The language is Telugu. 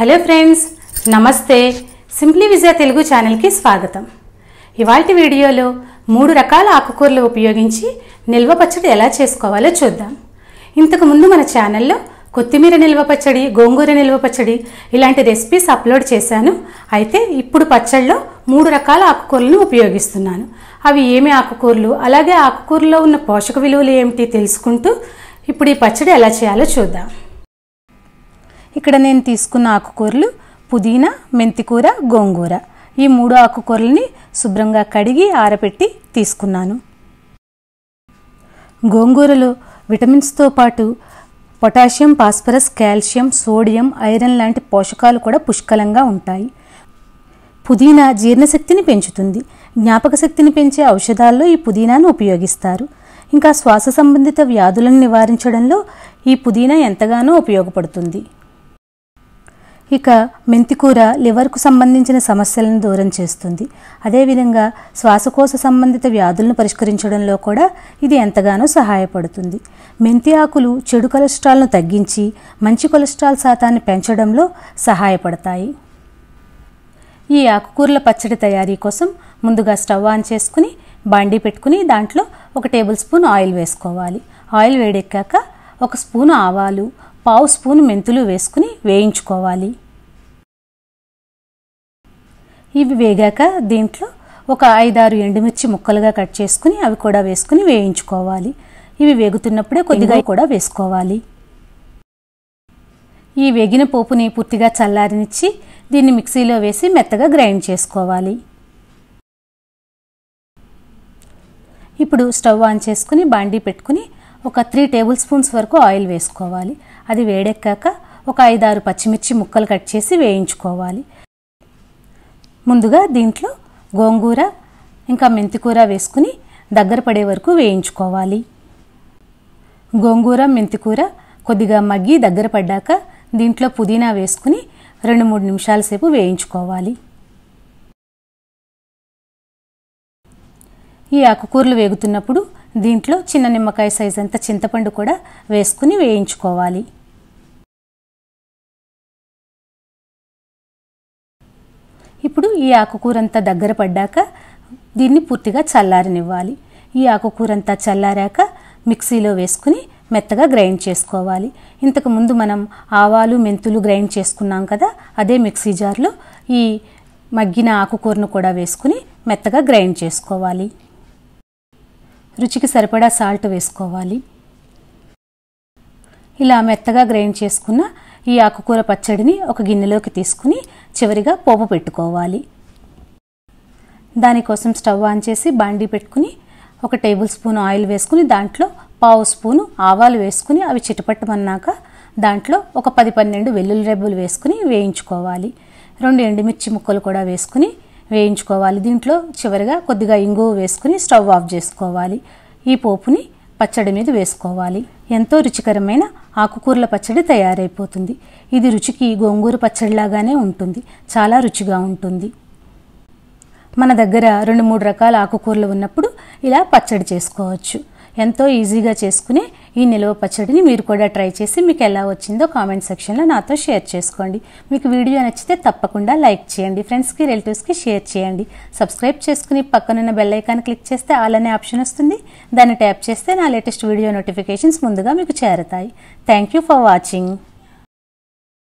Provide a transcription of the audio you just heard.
హలో ఫ్రెండ్స్ నమస్తే సింప్లీ విజయ తెలుగు ఛానల్కి స్వాగతం ఇవాటి వీడియోలో మూడు రకాల ఆకుకూరలు ఉపయోగించి నిల్వ పచ్చడి ఎలా చేసుకోవాలో చూద్దాం ఇంతకు ముందు మన ఛానల్లో కొత్తిమీర నిల్వ పచ్చడి గోంగూర నిల్వ పచ్చడి ఇలాంటి రెసిపీస్ అప్లోడ్ చేశాను అయితే ఇప్పుడు పచ్చడిలో మూడు రకాల ఆకుకూరలను ఉపయోగిస్తున్నాను అవి ఏమి ఆకుకూరలు అలాగే ఆకుకూరలో ఉన్న పోషక విలువలు ఏమిటి తెలుసుకుంటూ ఇప్పుడు ఈ పచ్చడి ఎలా చేయాలో చూద్దాం ఇక్కడ నేను తీసుకున్న ఆకుకూరలు పుదీనా మెంతికూర గోంగూర ఈ మూడు ఆకుకూరల్ని శుభ్రంగా కడిగి ఆరబెట్టి తీసుకున్నాను గోంగూరలో విటమిన్స్తో పాటు potassium phosphorus calcium sodium iron లాంటి పోషకాలు కూడా పుష్కలంగా ఉంటాయి పుదీనా జీర్ణశక్తిని పెంచుతుంది జ్ఞాపక శక్తిని పెంచే ఔషధాల్లో ఈ పుదీనాను ఉపయోగిస్తారు ఇంకా శ్వాస సంబంధిత వ్యాధులను నివారించడంలో ఈ పుదీనా ఎంతగానో ఉపయోగపడుతుంది ఇక మెంతికూర లివర్కు సంబంధించిన సమస్యలను దూరం చేస్తుంది అదేవిధంగా శ్వాసకోశ సంబంధిత వ్యాధులను పరిష్కరించడంలో కూడా ఇది ఎంతగానో సహాయపడుతుంది మెంతి ఆకులు చెడు కొలెస్ట్రాల్ను తగ్గించి మంచి కొలెస్ట్రాల్ శాతాన్ని పెంచడంలో సహాయపడతాయి ఈ ఆకుకూరల పచ్చడి తయారీ కోసం ముందుగా స్టవ్ ఆన్ చేసుకుని బాండి పెట్టుకుని దాంట్లో ఒక టేబుల్ స్పూన్ ఆయిల్ వేసుకోవాలి ఆయిల్ వేడెక్కాక ఒక స్పూన్ ఆవాలు పావు స్పూన్ మెంతులు వేసుకుని వేయించుకోవాలి ఇవి వేగాక దీంట్లో ఒక ఐదారు ఎండుమిర్చి ముక్కలుగా కట్ చేసుకుని అవి కూడా వేసుకుని వేయించుకోవాలి ఇవి వేగుతున్నప్పుడే కొద్దిగా కూడా వేసుకోవాలి ఈ వేగిన పోపుని పూర్తిగా చల్లారినిచ్చి దీన్ని మిక్సీలో వేసి మెత్తగా గ్రైండ్ చేసుకోవాలి ఇప్పుడు స్టవ్ ఆన్ చేసుకుని బాండీ పెట్టుకుని ఒక త్రీ టేబుల్ స్పూన్స్ వరకు ఆయిల్ వేసుకోవాలి అది వేడెక్కాక ఒక ఐదారు పచ్చిమిర్చి ముక్కలు కట్ చేసి వేయించుకోవాలి ముందుగా దీంట్లో గోంగూర ఇంకా మెంతికూర వేసుకుని దగ్గర పడే వరకు వేయించుకోవాలి గోంగూర మెంతికూర కొద్దిగా మగ్గి దగ్గర పడ్డాక దీంట్లో పుదీనా వేసుకుని రెండు మూడు నిమిషాల సేపు వేయించుకోవాలి ఈ ఆకుకూరలు వేగుతున్నప్పుడు దీంట్లో చిన్న నిమ్మకాయ సైజ్ అంత చింతపండు కూడా వేసుకుని వేయించుకోవాలి ఇప్పుడు ఈ ఆకుకూర అంతా దగ్గర పడ్డాక దీన్ని పూర్తిగా చల్లారనివ్వాలి ఈ ఆకుకూర అంతా చల్లారాక మిక్సీలో వేసుకుని మెత్తగా గ్రైండ్ చేసుకోవాలి ఇంతకుముందు మనం ఆవాలు మెంతులు గ్రైండ్ చేసుకున్నాం కదా అదే మిక్సీ జార్లో ఈ మగ్గిన ఆకుకూరను కూడా వేసుకుని మెత్తగా గ్రైండ్ చేసుకోవాలి రుచికి సరిపడా సాల్ట్ వేసుకోవాలి ఇలా మెత్తగా గ్రైండ్ చేసుకున్న ఈ ఆకుకూర పచ్చడిని ఒక గిన్నెలోకి తీసుకుని చివరిగా పోపు పెట్టుకోవాలి దానికోసం స్టవ్ ఆన్ చేసి బాండీ పెట్టుకుని ఒక టేబుల్ స్పూన్ ఆయిల్ వేసుకుని దాంట్లో పావు స్పూను ఆవాలు వేసుకుని అవి చిటపట్టమన్నాక దాంట్లో ఒక పది పన్నెండు వెల్లుల్లి రెబ్బలు వేసుకుని వేయించుకోవాలి రెండు ఎండుమిర్చి ముక్కలు కూడా వేసుకుని వేయించుకోవాలి దీంట్లో చివరిగా కొద్దిగా ఇంగువ వేసుకుని స్టవ్ ఆఫ్ చేసుకోవాలి ఈ పోపుని పచ్చడి మీద వేసుకోవాలి ఎంతో రుచికరమైన ఆకుకూరల పచ్చడి తయారైపోతుంది ఇది రుచికి గోంగూర పచ్చడిలాగానే ఉంటుంది చాలా రుచిగా ఉంటుంది మన దగ్గర రెండు మూడు రకాల ఆకుకూరలు ఉన్నప్పుడు ఇలా పచ్చడి చేసుకోవచ్చు ఎంతో ఈజీగా చేసుకుని ఈ నిలువ పచ్చడిని మీరు కూడా ట్రై చేసి మీకు ఎలా వచ్చిందో కామెంట్ సెక్షన్లో నాతో షేర్ చేసుకోండి మీకు వీడియో నచ్చితే తప్పకుండా లైక్ చేయండి ఫ్రెండ్స్కి రిలేటివ్స్కి షేర్ చేయండి సబ్స్క్రైబ్ చేసుకుని పక్కనున్న బెల్లైకాన్ క్లిక్ చేస్తే ఆల్ అనే ఆప్షన్ వస్తుంది దాన్ని ట్యాప్ చేస్తే నా లేటెస్ట్ వీడియో నోటిఫికేషన్స్ ముందుగా మీకు చేరతాయి థ్యాంక్ యూ ఫర్ వాచింగ్